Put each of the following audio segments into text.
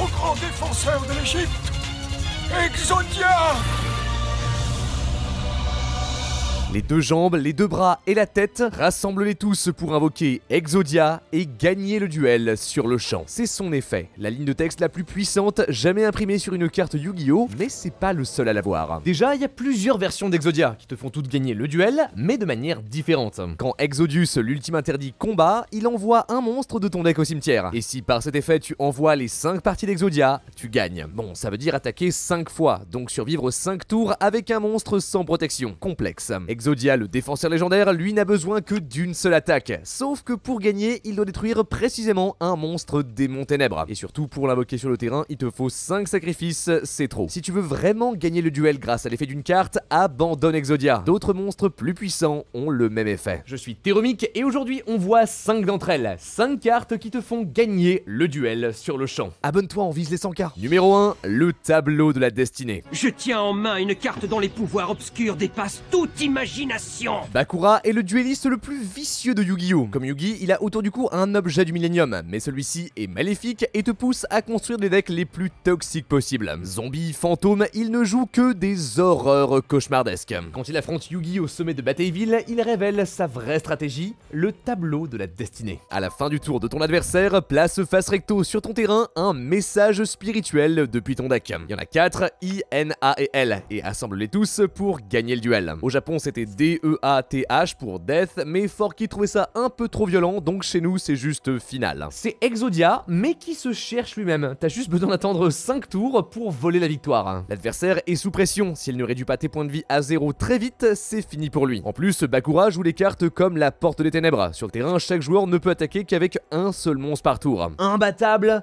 au grand défenseur de l'Égypte, Exodia les deux jambes, les deux bras et la tête, rassemble-les tous pour invoquer Exodia et gagner le duel sur le champ. C'est son effet, la ligne de texte la plus puissante jamais imprimée sur une carte Yu-Gi-Oh, mais c'est pas le seul à l'avoir. Déjà, il y a plusieurs versions d'Exodia qui te font toutes gagner le duel, mais de manière différente. Quand Exodius, l'ultime interdit, combat, il envoie un monstre de ton deck au cimetière. Et si par cet effet tu envoies les 5 parties d'Exodia, tu gagnes. Bon, ça veut dire attaquer 5 fois, donc survivre 5 tours avec un monstre sans protection. Complexe. Exodia, le défenseur légendaire, lui n'a besoin que d'une seule attaque. Sauf que pour gagner, il doit détruire précisément un monstre démon ténèbres. Et surtout, pour l'invoquer sur le terrain, il te faut 5 sacrifices, c'est trop. Si tu veux vraiment gagner le duel grâce à l'effet d'une carte, abandonne Exodia. D'autres monstres plus puissants ont le même effet. Je suis Théromique et aujourd'hui on voit 5 d'entre elles. 5 cartes qui te font gagner le duel sur le champ. Abonne-toi, en vise les 100K. Numéro 1, le tableau de la destinée. Je tiens en main une carte dont les pouvoirs obscurs dépassent toute imagination Bakura est le duelliste le plus vicieux de Yu-Gi-Oh Comme Yugi, il a autour du cou un objet du millénium, mais celui-ci est maléfique et te pousse à construire des decks les plus toxiques possibles. Zombie, fantôme, il ne joue que des horreurs cauchemardesques. Quand il affronte Yugi au sommet de Batailleville, il révèle sa vraie stratégie, le tableau de la destinée. À la fin du tour de ton adversaire, place face recto sur ton terrain un message spirituel depuis ton deck. Il y en a 4, I, N, A et L, et assemble-les tous pour gagner le duel. Au Japon, c'était c'est D-E-A-T-H pour Death, mais Forky trouvait ça un peu trop violent, donc chez nous c'est juste Final. C'est Exodia, mais qui se cherche lui-même. T'as juste besoin d'attendre 5 tours pour voler la victoire. L'adversaire est sous pression, S'il ne réduit pas tes points de vie à zéro très vite, c'est fini pour lui. En plus, Bakura joue les cartes comme la Porte des Ténèbres. Sur le terrain, chaque joueur ne peut attaquer qu'avec un seul monstre par tour. Imbattable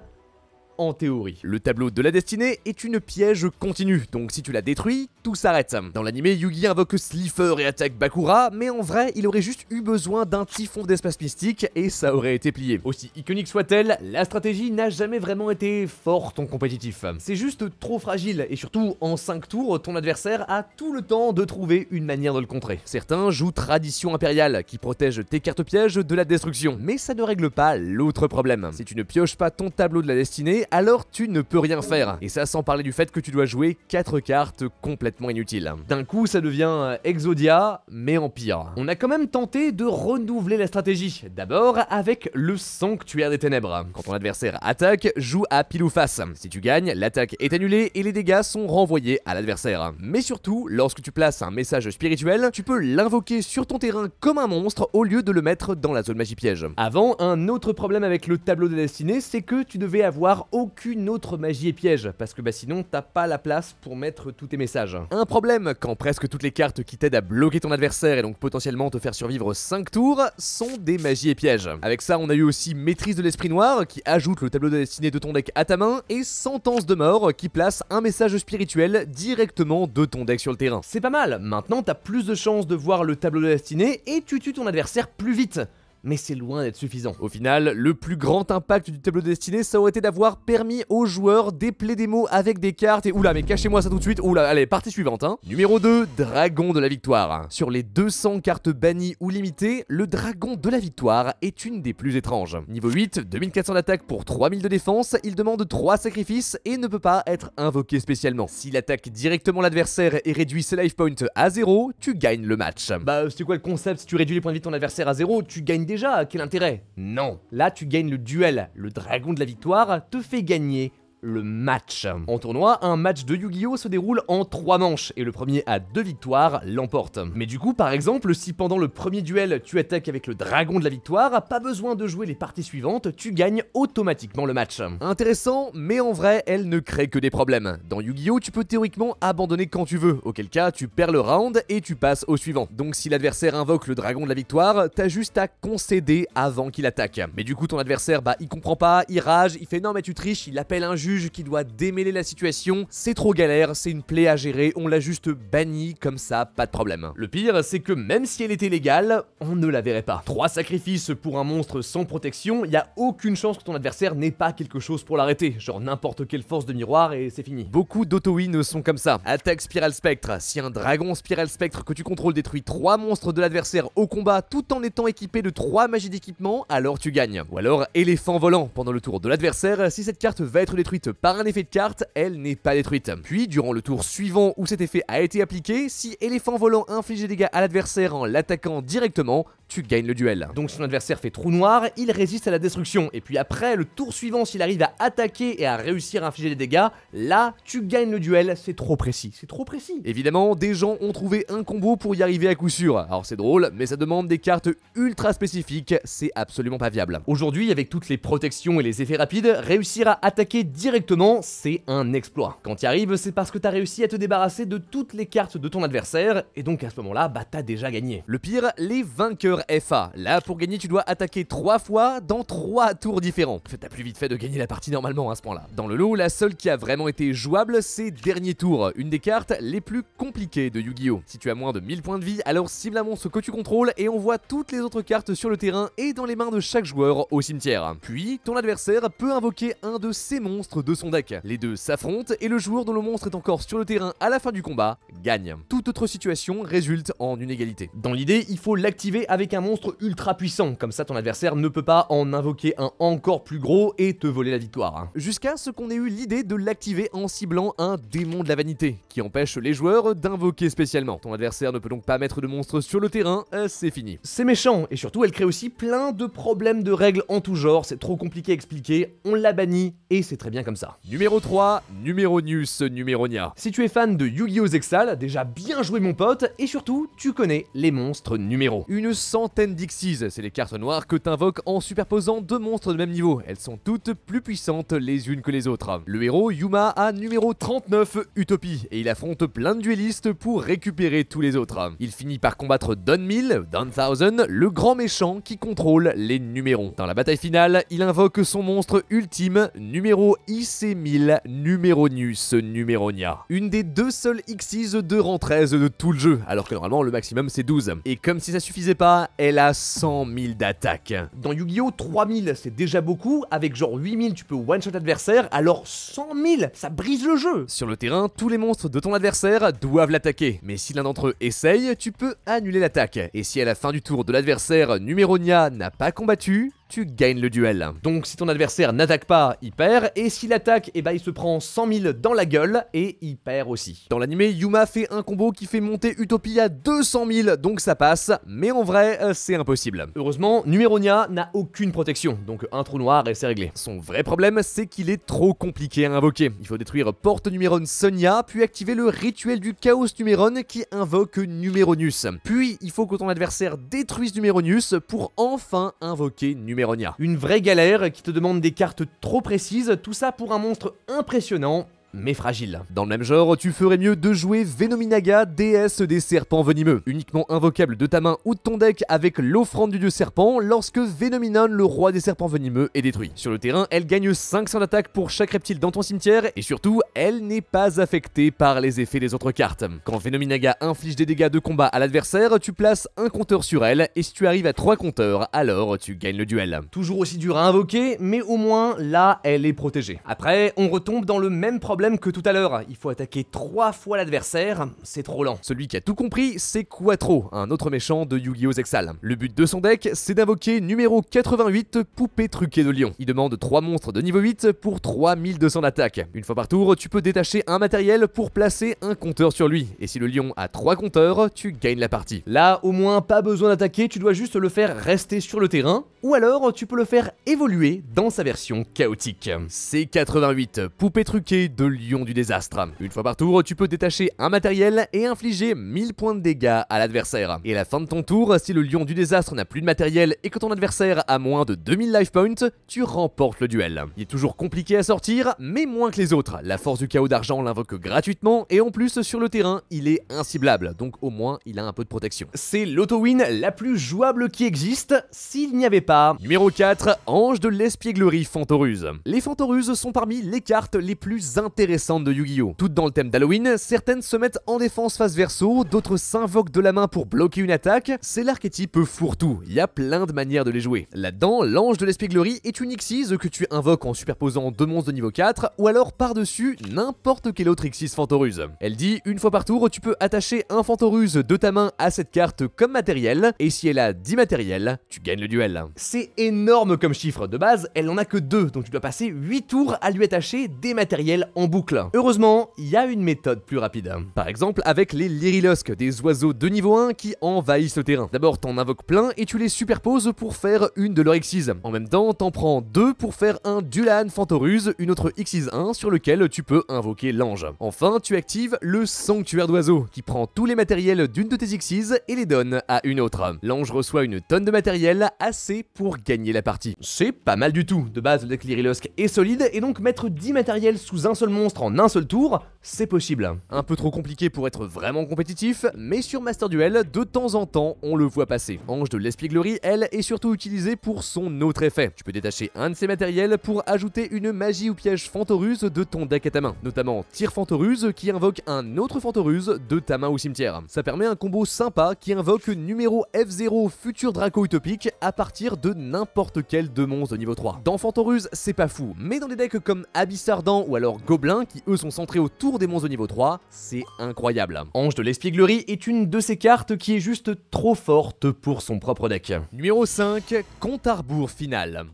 en théorie. Le tableau de la destinée est une piège continue, donc si tu la détruis, tout s'arrête. Dans l'animé, Yugi invoque Slifer et attaque Bakura, mais en vrai, il aurait juste eu besoin d'un typhon d'espace mystique et ça aurait été plié. Aussi iconique soit-elle, la stratégie n'a jamais vraiment été forte en compétitif. C'est juste trop fragile, et surtout, en 5 tours, ton adversaire a tout le temps de trouver une manière de le contrer. Certains jouent Tradition Impériale, qui protège tes cartes pièges de la destruction, mais ça ne règle pas l'autre problème. Si tu ne pioches pas ton tableau de la destinée, alors tu ne peux rien faire. Et ça sans parler du fait que tu dois jouer 4 cartes complètement inutiles. D'un coup, ça devient euh, Exodia, mais en pire. On a quand même tenté de renouveler la stratégie. D'abord avec le Sanctuaire des Ténèbres. Quand ton adversaire attaque, joue à pile ou face. Si tu gagnes, l'attaque est annulée et les dégâts sont renvoyés à l'adversaire. Mais surtout, lorsque tu places un message spirituel, tu peux l'invoquer sur ton terrain comme un monstre au lieu de le mettre dans la zone magie piège. Avant, un autre problème avec le tableau de destinée, c'est que tu devais avoir aucune autre magie et piège, parce que bah sinon t'as pas la place pour mettre tous tes messages. Un problème, quand presque toutes les cartes qui t'aident à bloquer ton adversaire et donc potentiellement te faire survivre 5 tours, sont des magies et pièges. Avec ça on a eu aussi Maîtrise de l'Esprit Noir, qui ajoute le tableau de destinée de ton deck à ta main, et Sentence de Mort, qui place un message spirituel directement de ton deck sur le terrain. C'est pas mal, maintenant t'as plus de chances de voir le tableau de destinée et tu tues ton adversaire plus vite mais c'est loin d'être suffisant. Au final, le plus grand impact du tableau de destinée, ça aurait été d'avoir permis aux joueurs d'épeler des mots avec des cartes, et oula, mais cachez-moi ça tout de suite, oula, allez, partie suivante, hein. Numéro 2, Dragon de la Victoire. Sur les 200 cartes bannies ou limitées, le Dragon de la Victoire est une des plus étranges. Niveau 8, 2400 d'attaque pour 3000 de défense, il demande 3 sacrifices et ne peut pas être invoqué spécialement. S'il attaque directement l'adversaire et réduit ses life points à 0, tu gagnes le match. Bah, c'est quoi le concept Si tu réduis les points de vie de ton adversaire à 0, tu gagnes des déjà, quel intérêt Non, là tu gagnes le duel, le dragon de la victoire te fait gagner le match. En tournoi, un match de Yu-Gi-Oh se déroule en 3 manches et le premier à 2 victoires l'emporte. Mais du coup, par exemple, si pendant le premier duel tu attaques avec le dragon de la victoire, pas besoin de jouer les parties suivantes, tu gagnes automatiquement le match. Intéressant, mais en vrai, elle ne crée que des problèmes. Dans Yu-Gi-Oh, tu peux théoriquement abandonner quand tu veux, auquel cas tu perds le round et tu passes au suivant. Donc si l'adversaire invoque le dragon de la victoire, t'as juste à concéder avant qu'il attaque. Mais du coup, ton adversaire, bah, il comprend pas, il rage, il fait non mais tu triches, il appelle un juge, qui doit démêler la situation. C'est trop galère, c'est une plaie à gérer, on l'a juste banni comme ça, pas de problème. Le pire, c'est que même si elle était légale, on ne la verrait pas. Trois sacrifices pour un monstre sans protection, il n'y a aucune chance que ton adversaire n'ait pas quelque chose pour l'arrêter, genre n'importe quelle force de miroir et c'est fini. Beaucoup d'auto-win sont comme ça. Attaque Spiral Spectre, si un dragon Spiral Spectre que tu contrôles détruit trois monstres de l'adversaire au combat tout en étant équipé de trois magies d'équipement, alors tu gagnes. Ou alors éléphant volant pendant le tour de l'adversaire, si cette carte va être détruite par un effet de carte, elle n'est pas détruite. Puis, durant le tour suivant où cet effet a été appliqué, si éléphant volant inflige des dégâts à l'adversaire en l'attaquant directement, tu gagnes le duel. Donc son adversaire fait trou noir, il résiste à la destruction, et puis après, le tour suivant, s'il arrive à attaquer et à réussir à infliger des dégâts, là, tu gagnes le duel, c'est trop précis, c'est trop précis. Évidemment, des gens ont trouvé un combo pour y arriver à coup sûr. Alors c'est drôle, mais ça demande des cartes ultra spécifiques, c'est absolument pas viable. Aujourd'hui, avec toutes les protections et les effets rapides, réussir à attaquer directement, c'est un exploit. Quand y arrives, c'est parce que t'as réussi à te débarrasser de toutes les cartes de ton adversaire, et donc à ce moment-là, bah t'as déjà gagné. Le pire, les vainqueurs FA. Là, pour gagner, tu dois attaquer 3 fois dans 3 tours différents. T'as plus vite fait de gagner la partie normalement à hein, ce point-là. Dans le lot, la seule qui a vraiment été jouable, c'est Dernier Tour, une des cartes les plus compliquées de Yu-Gi-Oh! Si tu as moins de 1000 points de vie, alors cible un monstre que tu contrôles et envoie toutes les autres cartes sur le terrain et dans les mains de chaque joueur au cimetière. Puis, ton adversaire peut invoquer un de ces monstres de son deck. Les deux s'affrontent et le joueur dont le monstre est encore sur le terrain à la fin du combat gagne. Toute autre situation résulte en une égalité. Dans l'idée, il faut l'activer avec avec un monstre ultra puissant, comme ça ton adversaire ne peut pas en invoquer un encore plus gros et te voler la victoire. Hein. Jusqu'à ce qu'on ait eu l'idée de l'activer en ciblant un démon de la vanité, qui empêche les joueurs d'invoquer spécialement. Ton adversaire ne peut donc pas mettre de monstre sur le terrain, euh, c'est fini. C'est méchant, et surtout elle crée aussi plein de problèmes de règles en tout genre, c'est trop compliqué à expliquer, on l'a banni, et c'est très bien comme ça. Numéro 3, Numéronius Numéronia. Si tu es fan de Yu-Gi-Oh! Zexal, déjà bien joué mon pote, et surtout, tu connais les monstres numéros. Une centaines d'Xyz, C'est les cartes noires que t'invoques en superposant deux monstres de même niveau. Elles sont toutes plus puissantes les unes que les autres. Le héros Yuma a numéro 39 Utopie et il affronte plein de duellistes pour récupérer tous les autres. Il finit par combattre Don Mill, Don Thousand, le grand méchant qui contrôle les numéros. Dans la bataille finale, il invoque son monstre ultime, numéro IC1000, Numeronius Numéronia. Une des deux seules Xyz de rang 13 de tout le jeu, alors que normalement le maximum c'est 12. Et comme si ça suffisait pas, elle a 100 000 d'attaque. Dans Yu-Gi-Oh, 000, c'est déjà beaucoup, avec genre 000, tu peux one-shot adversaire alors 100 000, ça brise le jeu Sur le terrain, tous les monstres de ton adversaire doivent l'attaquer, mais si l'un d'entre eux essaye, tu peux annuler l'attaque. Et si à la fin du tour de l'adversaire, Numéronia n'a pas combattu, tu gagnes le duel. Donc si ton adversaire n'attaque pas, il perd, et s'il attaque, et eh bah ben, il se prend 100 000 dans la gueule, et il perd aussi. Dans l'animé, Yuma fait un combo qui fait monter Utopia à 200 000, donc ça passe, mais en vrai, euh, c'est impossible. Heureusement, Numeronia n'a aucune protection, donc un trou noir et c'est réglé. Son vrai problème, c'est qu'il est trop compliqué à invoquer. Il faut détruire Porte Numéron Sonia, puis activer le rituel du Chaos Numéron qui invoque Numeronus. Puis, il faut que ton adversaire détruise Numeronus pour enfin invoquer Numéronius. Une vraie galère qui te demande des cartes trop précises, tout ça pour un monstre impressionnant mais fragile. Dans le même genre, tu ferais mieux de jouer Venominaga, déesse des serpents venimeux, uniquement invocable de ta main ou de ton deck avec l'offrande du dieu serpent lorsque Venominon, le roi des serpents venimeux, est détruit. Sur le terrain, elle gagne 500 d'attaque pour chaque reptile dans ton cimetière, et surtout, elle n'est pas affectée par les effets des autres cartes. Quand Venominaga inflige des dégâts de combat à l'adversaire, tu places un compteur sur elle, et si tu arrives à 3 compteurs, alors tu gagnes le duel. Toujours aussi dur à invoquer, mais au moins, là, elle est protégée. Après, on retombe dans le même problème même que tout à l'heure. Il faut attaquer trois fois l'adversaire, c'est trop lent. Celui qui a tout compris, c'est Quattro, un autre méchant de Yu-Gi-Oh! Zexal. Le but de son deck, c'est d'invoquer numéro 88, Poupée Truquée de Lion. Il demande 3 monstres de niveau 8 pour 3200 d'attaque. Une fois par tour, tu peux détacher un matériel pour placer un compteur sur lui. Et si le lion a 3 compteurs, tu gagnes la partie. Là, au moins, pas besoin d'attaquer, tu dois juste le faire rester sur le terrain ou alors tu peux le faire évoluer dans sa version chaotique. C88, poupée truquée de lion du désastre. Une fois par tour, tu peux détacher un matériel et infliger 1000 points de dégâts à l'adversaire. Et à la fin de ton tour, si le lion du désastre n'a plus de matériel et que ton adversaire a moins de 2000 life points, tu remportes le duel. Il est toujours compliqué à sortir, mais moins que les autres. La force du chaos d'argent l'invoque gratuitement et en plus sur le terrain, il est inciblable, donc au moins il a un peu de protection. C'est l'auto-win la plus jouable qui existe s'il n'y avait pas Numéro 4, Ange de l'espièglerie Fantoruse. Les Fantoruses sont parmi les cartes les plus intéressantes de Yu-Gi-Oh! Toutes dans le thème d'Halloween, certaines se mettent en défense face verso, d'autres s'invoquent de la main pour bloquer une attaque, c'est l'archétype fourre-tout, il y a plein de manières de les jouer. Là-dedans, l'Ange de l'espièglerie est une Xyz que tu invoques en superposant deux monstres de niveau 4, ou alors par-dessus n'importe quel autre Xyz Fantoruse. Elle dit, une fois par tour, tu peux attacher un Fantoruse de ta main à cette carte comme matériel, et si elle a 10 matériels, tu gagnes le duel c'est énorme comme chiffre. De base, elle n'en a que deux, donc tu dois passer 8 tours à lui attacher des matériels en boucle. Heureusement, il y a une méthode plus rapide. Par exemple, avec les Lirilosques, des oiseaux de niveau 1 qui envahissent le terrain. D'abord, t'en invoques plein et tu les superposes pour faire une de leurs Xyz. En même temps, t'en prends deux pour faire un Dulan Fantoruse, une autre Xyz 1 sur lequel tu peux invoquer l'ange. Enfin, tu actives le Sanctuaire d'oiseaux, qui prend tous les matériels d'une de tes Xyz et les donne à une autre. L'ange reçoit une tonne de matériel assez pour gagner la partie. C'est pas mal du tout. De base, le deck Lirilosk est solide et donc mettre 10 matériels sous un seul monstre en un seul tour, c'est possible. Un peu trop compliqué pour être vraiment compétitif, mais sur Master Duel, de temps en temps, on le voit passer. Ange de Glory, elle, est surtout utilisée pour son autre effet. Tu peux détacher un de ses matériels pour ajouter une magie ou piège fantoruse de ton deck à ta main, notamment Tire fantoruse qui invoque un autre fantoruse de ta main au cimetière. Ça permet un combo sympa qui invoque numéro F0 futur Draco utopique à partir de n'importe quel de monstre de niveau 3. Dans fantoruse, c'est pas fou, mais dans des decks comme Abyssardan ou alors Goblin, qui eux sont centrés autour des monstres niveau 3, c'est incroyable. Ange de l'Espiglerie est une de ces cartes qui est juste trop forte pour son propre deck. Numéro 5, compte à final.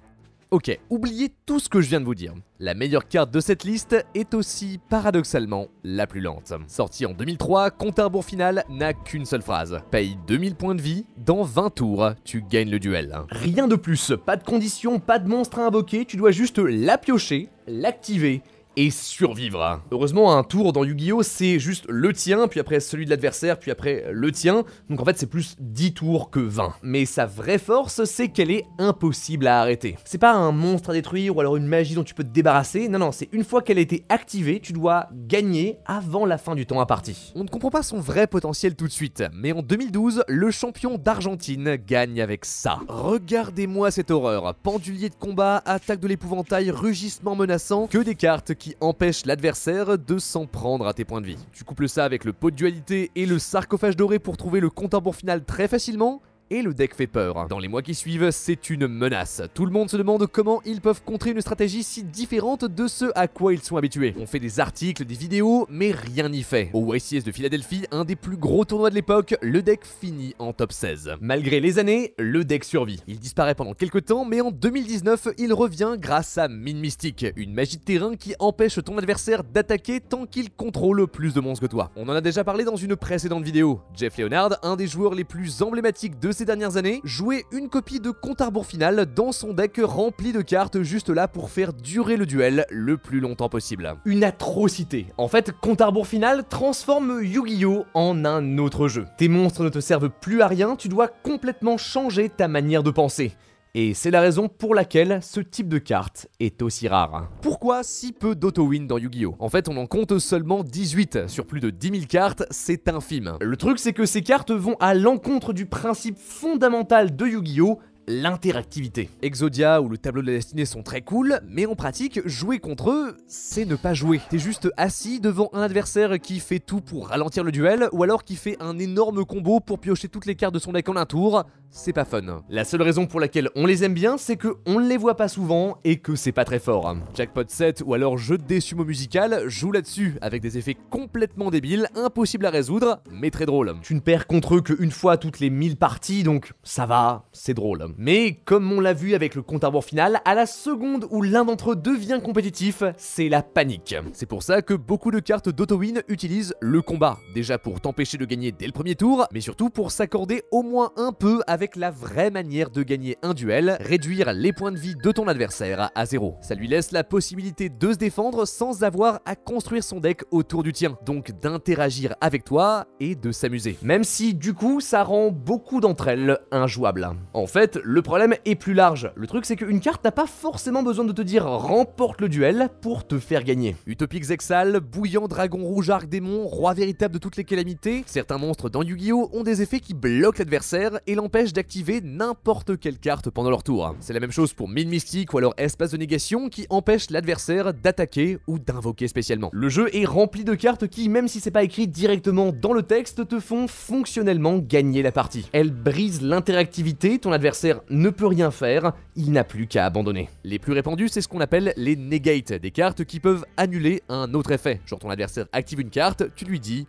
Ok, oubliez tout ce que je viens de vous dire. La meilleure carte de cette liste est aussi, paradoxalement, la plus lente. Sortie en 2003, Compte à final n'a qu'une seule phrase. Paye 2000 points de vie, dans 20 tours, tu gagnes le duel. Rien de plus, pas de conditions, pas de monstres à invoquer, tu dois juste la piocher, l'activer, et survivra. Heureusement, un tour dans Yu-Gi-Oh, c'est juste le tien, puis après celui de l'adversaire, puis après le tien. Donc en fait, c'est plus 10 tours que 20. Mais sa vraie force, c'est qu'elle est impossible à arrêter. C'est pas un monstre à détruire ou alors une magie dont tu peux te débarrasser. Non, non, c'est une fois qu'elle a été activée, tu dois gagner avant la fin du temps à imparti. On ne comprend pas son vrai potentiel tout de suite, mais en 2012, le champion d'Argentine gagne avec ça. Regardez-moi cette horreur. Pendulier de combat, attaque de l'épouvantail, rugissement menaçant, que des cartes qui empêche l'adversaire de s'en prendre à tes points de vie. Tu couples ça avec le pot de dualité et le sarcophage doré pour trouver le compte à bourre final très facilement, et le deck fait peur. Dans les mois qui suivent, c'est une menace. Tout le monde se demande comment ils peuvent contrer une stratégie si différente de ce à quoi ils sont habitués. On fait des articles, des vidéos, mais rien n'y fait. Au YCS de Philadelphie, un des plus gros tournois de l'époque, le deck finit en top 16. Malgré les années, le deck survit. Il disparaît pendant quelques temps, mais en 2019, il revient grâce à Mine Mystique, une magie de terrain qui empêche ton adversaire d'attaquer tant qu'il contrôle plus de monstres que toi. On en a déjà parlé dans une précédente vidéo. Jeff Leonard, un des joueurs les plus emblématiques de dernières années, jouer une copie de compte Arbour final dans son deck rempli de cartes juste là pour faire durer le duel le plus longtemps possible. Une atrocité. En fait, compte Arbour final transforme Yu-Gi-Oh en un autre jeu. Tes monstres ne te servent plus à rien, tu dois complètement changer ta manière de penser. Et c'est la raison pour laquelle ce type de carte est aussi rare. Pourquoi si peu d'auto-win dans Yu-Gi-Oh En fait, on en compte seulement 18 sur plus de 10 000 cartes, c'est infime. Le truc, c'est que ces cartes vont à l'encontre du principe fondamental de Yu-Gi-Oh l'interactivité. Exodia ou le tableau de la destinée sont très cool, mais en pratique, jouer contre eux, c'est ne pas jouer. T'es juste assis devant un adversaire qui fait tout pour ralentir le duel, ou alors qui fait un énorme combo pour piocher toutes les cartes de son deck en un tour, c'est pas fun. La seule raison pour laquelle on les aime bien, c'est que on ne les voit pas souvent et que c'est pas très fort. Jackpot 7 ou alors jeu de sumo musical joue là-dessus, avec des effets complètement débiles, impossibles à résoudre, mais très drôles. Tu ne perds contre eux qu'une fois toutes les 1000 parties, donc ça va, c'est drôle. Mais comme on l'a vu avec le compte à final, à la seconde où l'un d'entre eux devient compétitif, c'est la panique. C'est pour ça que beaucoup de cartes d'auto-win utilisent le combat, déjà pour t'empêcher de gagner dès le premier tour, mais surtout pour s'accorder au moins un peu avec la vraie manière de gagner un duel, réduire les points de vie de ton adversaire à zéro. Ça lui laisse la possibilité de se défendre sans avoir à construire son deck autour du tien, donc d'interagir avec toi et de s'amuser. Même si du coup ça rend beaucoup d'entre elles injouables. En fait, le problème est plus large. Le truc, c'est qu'une carte n'a pas forcément besoin de te dire remporte le duel pour te faire gagner. Utopique Zexal, bouillant dragon rouge arc démon, roi véritable de toutes les calamités, certains monstres dans Yu-Gi-Oh ont des effets qui bloquent l'adversaire et l'empêchent d'activer n'importe quelle carte pendant leur tour. C'est la même chose pour Mine Mystique ou alors Espace de Négation qui empêche l'adversaire d'attaquer ou d'invoquer spécialement. Le jeu est rempli de cartes qui, même si c'est pas écrit directement dans le texte, te font fonctionnellement gagner la partie. Elles brisent l'interactivité, ton adversaire ne peut rien faire, il n'a plus qu'à abandonner. Les plus répandus, c'est ce qu'on appelle les negates, des cartes qui peuvent annuler un autre effet. Genre ton adversaire active une carte, tu lui dis...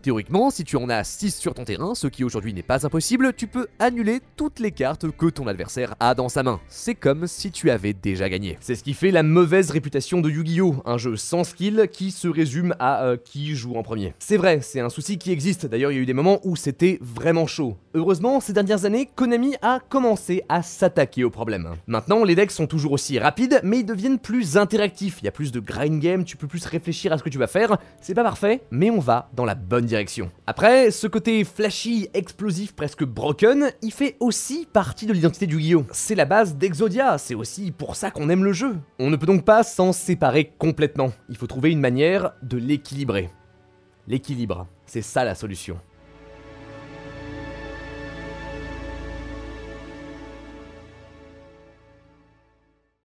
Théoriquement, si tu en as 6 sur ton terrain, ce qui aujourd'hui n'est pas impossible, tu peux annuler toutes les cartes que ton adversaire a dans sa main. C'est comme si tu avais déjà gagné. C'est ce qui fait la mauvaise réputation de Yu-Gi-Oh! Un jeu sans skill qui se résume à euh, qui joue en premier. C'est vrai, c'est un souci qui existe, d'ailleurs il y a eu des moments où c'était vraiment chaud. Heureusement, ces dernières années, Konami a commencé à s'attaquer au problème. Maintenant, les decks sont toujours aussi rapides, mais ils deviennent plus interactifs, il y a plus de grind game, tu peux plus réfléchir à ce que tu vas faire, c'est pas parfait, mais on va dans la bonne direction. Après, ce côté flashy, explosif, presque broken, il fait aussi partie de l'identité du Guillaume. C'est la base d'Exodia, c'est aussi pour ça qu'on aime le jeu. On ne peut donc pas s'en séparer complètement, il faut trouver une manière de l'équilibrer. L'équilibre, c'est ça la solution.